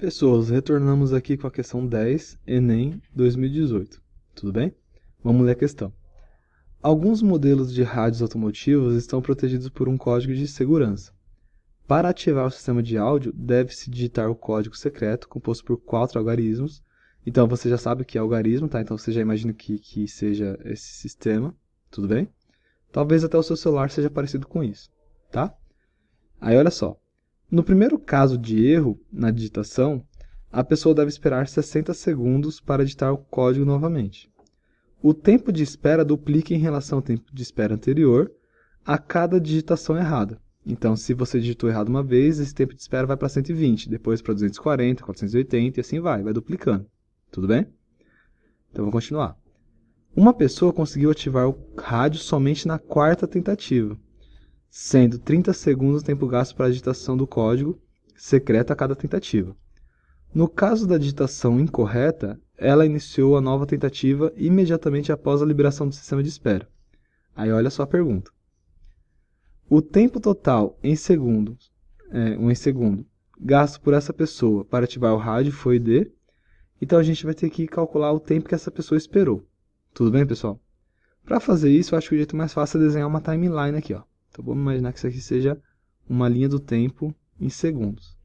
Pessoas, retornamos aqui com a questão 10, Enem 2018. Tudo bem? Vamos ler a questão. Alguns modelos de rádios automotivos estão protegidos por um código de segurança. Para ativar o sistema de áudio, deve-se digitar o código secreto, composto por quatro algarismos. Então você já sabe o que é algarismo, tá? Então você já imagina que, que seja esse sistema, tudo bem? Talvez até o seu celular seja parecido com isso, tá? Aí olha só, no primeiro caso de erro na digitação, a pessoa deve esperar 60 segundos para digitar o código novamente. O tempo de espera duplica em relação ao tempo de espera anterior a cada digitação errada. Então, se você digitou errado uma vez, esse tempo de espera vai para 120, depois para 240, 480 e assim vai, vai duplicando. Tudo bem? Então, vamos continuar. Uma pessoa conseguiu ativar o rádio somente na quarta tentativa sendo 30 segundos o tempo gasto para a digitação do código secreto a cada tentativa. No caso da digitação incorreta, ela iniciou a nova tentativa imediatamente após a liberação do sistema de espera. Aí olha só a pergunta. O tempo total em segundos, é, um em segundo, gasto por essa pessoa para ativar o rádio foi de. Então a gente vai ter que calcular o tempo que essa pessoa esperou. Tudo bem, pessoal? Para fazer isso, eu acho que o jeito mais fácil é desenhar uma timeline aqui, ó. Então vamos imaginar que isso aqui seja uma linha do tempo em segundos,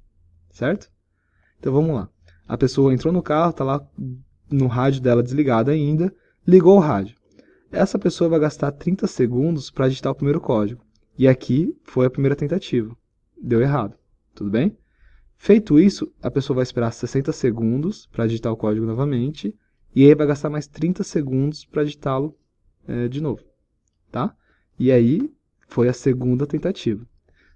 certo? Então vamos lá. A pessoa entrou no carro, está lá no rádio dela desligado ainda, ligou o rádio. Essa pessoa vai gastar 30 segundos para digitar o primeiro código. E aqui foi a primeira tentativa. Deu errado, tudo bem? Feito isso, a pessoa vai esperar 60 segundos para digitar o código novamente, e aí vai gastar mais 30 segundos para digitá-lo é, de novo, tá? E aí foi a segunda tentativa.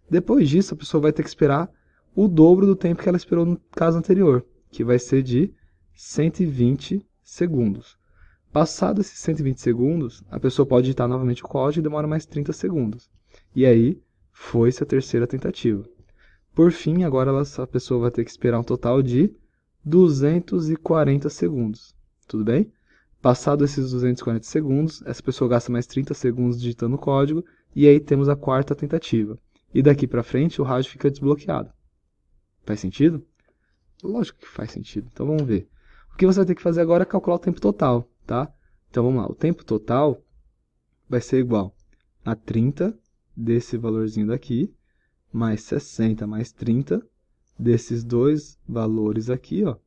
Depois disso, a pessoa vai ter que esperar o dobro do tempo que ela esperou no caso anterior, que vai ser de 120 segundos. Passado esses 120 segundos, a pessoa pode digitar novamente o código e demora mais 30 segundos. E aí, foi-se a terceira tentativa. Por fim, agora ela, a pessoa vai ter que esperar um total de 240 segundos. Tudo bem? Passado esses 240 segundos, essa pessoa gasta mais 30 segundos digitando o código e aí temos a quarta tentativa. E daqui para frente o rádio fica desbloqueado. Faz sentido? Lógico que faz sentido. Então vamos ver. O que você vai ter que fazer agora é calcular o tempo total, tá? Então vamos lá. O tempo total vai ser igual a 30 desse valorzinho daqui, mais 60 mais 30 desses dois valores aqui, ó,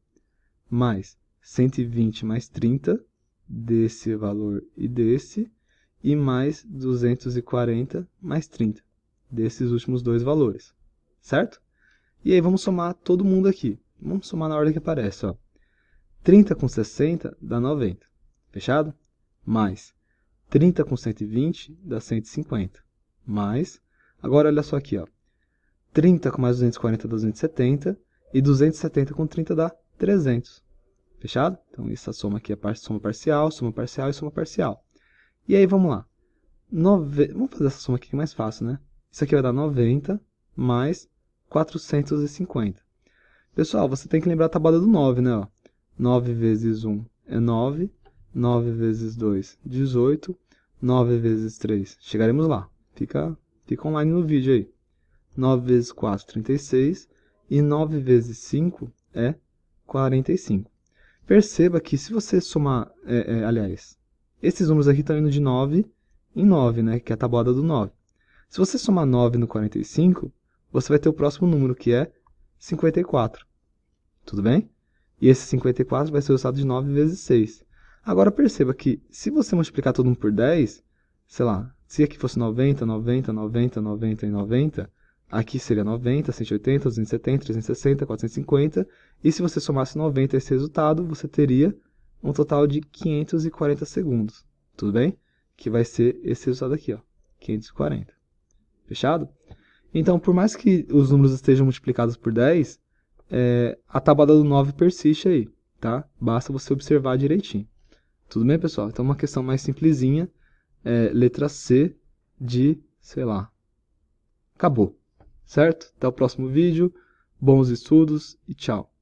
mais 120 mais 30 desse valor e desse, e mais 240 mais 30 desses últimos dois valores, certo? E aí vamos somar todo mundo aqui. Vamos somar na ordem que aparece, ó. 30 com 60 dá 90, fechado? Mais 30 com 120 dá 150, mais, agora olha só aqui, ó. 30 com mais 240 dá 270 e 270 com 30 dá 300. Fechado? Então, essa soma aqui é soma parcial, soma parcial e soma parcial. E aí, vamos lá. Nove... Vamos fazer essa soma aqui que é mais fácil, né? Isso aqui vai dar 90 mais 450. Pessoal, você tem que lembrar a tabela do 9, né? 9 vezes 1 é 9, 9 vezes 2, 18, 9 vezes 3, chegaremos lá. Fica, fica online no vídeo aí. 9 vezes 4, 36, e 9 vezes 5 é 45. Perceba que se você somar, é, é, aliás, esses números aqui estão indo de 9 em 9, né, que é a tabuada do 9. Se você somar 9 no 45, você vai ter o próximo número, que é 54. Tudo bem? E esse 54 vai ser o resultado de 9 vezes 6. Agora perceba que se você multiplicar todo um por 10, sei lá, se aqui fosse 90, 90, 90, 90 e 90, aqui seria 90, 180, 270, 360, 450, e se você somasse 90 a esse resultado, você teria um total de 540 segundos, tudo bem? Que vai ser esse resultado aqui, ó, 540. Fechado? Então, por mais que os números estejam multiplicados por 10, é, a tabuada do 9 persiste aí, tá? Basta você observar direitinho. Tudo bem, pessoal? Então, uma questão mais simplesinha, é, letra C de, sei lá, acabou, certo? Até o próximo vídeo, bons estudos e tchau!